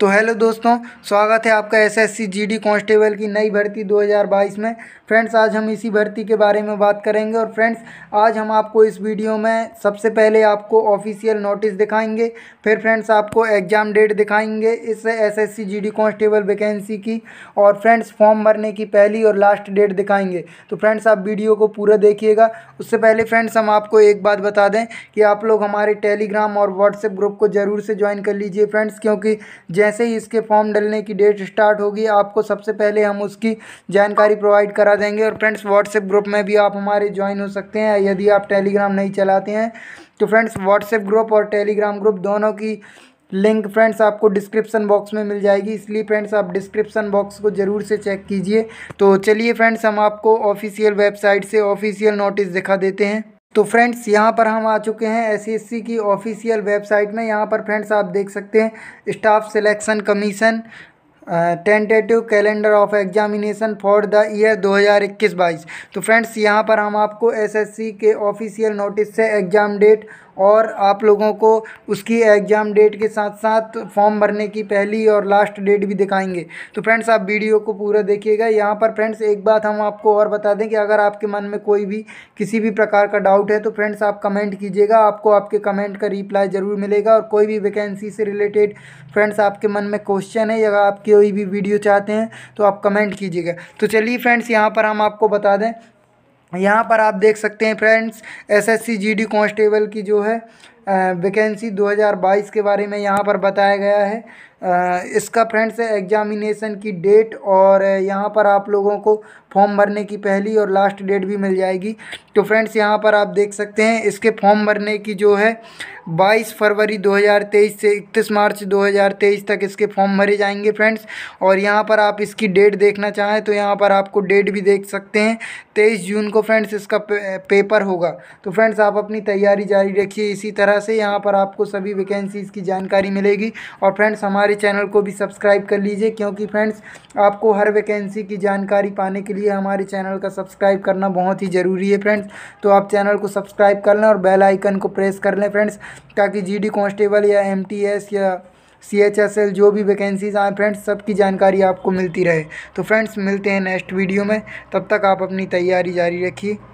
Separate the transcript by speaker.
Speaker 1: तो हेलो दोस्तों स्वागत है आपका S S C G D constable की नई भर्ती 2022 में फ्रेंड्स आज हम इसी भर्ती के बारे में बात करेंगे और फ्रेंड्स आज हम आपको इस वीडियो में सबसे पहले आपको ऑफिशियल नोटिस दिखाएंगे फिर फ्रेंड्स आपको एग्ज़ाम डेट दिखाएंगे इस S S C G D constable vacancy की और फ्रेंड्स फॉर्म भरने की पहली और लास्ट डेट दिखाएंगे तो फ्रेंड्स आप वीडियो को पूरा देखिएगा उससे पहले फ्रेंड्स हम आपको एक बात बता दें कि आप लोग हमारे टेलीग्राम और व्हाट्सएप ग्रुप को ज़रूर से ज्वाइन कर लीजिए फ्रेंड्स क्योंकि जैसे ही इसके फॉर्म डलने की डेट स्टार्ट होगी आपको सबसे पहले हम उसकी जानकारी प्रोवाइड करा देंगे और फ्रेंड्स व्हाट्सएप ग्रुप में भी आप हमारे ज्वाइन हो सकते हैं यदि आप टेलीग्राम नहीं चलाते हैं तो फ्रेंड्स व्हाट्सएप ग्रुप और टेलीग्राम ग्रुप दोनों की लिंक फ्रेंड्स आपको डिस्क्रिप्शन बॉक्स में मिल जाएगी इसलिए फ्रेंड्स आप डिस्क्रिप्शन बॉक्स को ज़रूर से चेक कीजिए तो चलिए फ्रेंड्स हम आपको ऑफिशियल वेबसाइट से ऑफिशियल नोटिस दिखा देते हैं तो फ्रेंड्स यहाँ पर हम आ चुके हैं एसएससी की ऑफिशियल वेबसाइट में यहाँ पर फ्रेंड्स आप देख सकते हैं staff selection commission tentative calendar of examination for the year 2021-22 तो फ्रेंड्स यहाँ पर हम आपको एसएससी के ऑफिशियल नोटिस से एग्ज़ाम डेट और आप लोगों को उसकी एग्ज़ाम डेट के साथ साथ फॉर्म भरने की पहली और लास्ट डेट भी दिखाएंगे तो फ्रेंड्स आप वीडियो को पूरा देखिएगा यहाँ पर फ्रेंड्स एक बात हम आपको और बता दें कि अगर आपके मन में कोई भी किसी भी प्रकार का डाउट है तो फ्रेंड्स आप कमेंट कीजिएगा आपको आपके कमेंट का रिप्लाई ज़रूर मिलेगा और कोई भी वैकेंसी से रिलेटेड फ्रेंड्स आपके मन में क्वेश्चन है या आप कोई भी वीडियो चाहते हैं तो आप कमेंट कीजिएगा तो चलिए फ्रेंड्स यहाँ पर हम आपको बता दें यहाँ पर आप देख सकते हैं फ्रेंड्स एसएससी जीडी कांस्टेबल की जो है वैकेंसी 2022 के बारे में यहाँ पर बताया गया है इसका फ्रेंड्स एग्जामिनेशन की डेट और यहाँ पर आप लोगों को फॉर्म भरने की पहली और लास्ट डेट भी मिल जाएगी तो फ्रेंड्स यहाँ पर आप देख सकते हैं इसके फॉर्म भरने की जो है 22 फरवरी 2023 से 31 मार्च 2023 तक इसके फॉर्म भरे जाएंगे फ्रेंड्स और यहाँ पर आप इसकी डेट देखना चाहें तो यहाँ पर आपको डेट भी देख सकते हैं तेईस जून को फ्रेंड्स इसका पेपर होगा तो फ्रेंड्स आप अपनी तैयारी जारी रखिए इसी तरह से यहाँ पर आपको सभी वैकेंसीज़ की जानकारी मिलेगी और फ्रेंड्स हमारे हमारे चैनल को भी सब्सक्राइब कर लीजिए क्योंकि फ्रेंड्स आपको हर वैकेंसी की जानकारी पाने के लिए हमारे चैनल का सब्सक्राइब करना बहुत ही ज़रूरी है फ्रेंड्स तो आप चैनल को सब्सक्राइब कर लें और बेल आइकन को प्रेस कर लें फ्रेंड्स ताकि डी कॉन्स्टेबल या एम या सी एच एस एल जो भी वैकेंसीज आए फ्रेंड्स सबकी जानकारी आपको मिलती रहे तो फ्रेंड्स मिलते हैं नेक्स्ट वीडियो में तब तक आप अपनी तैयारी जारी रखिए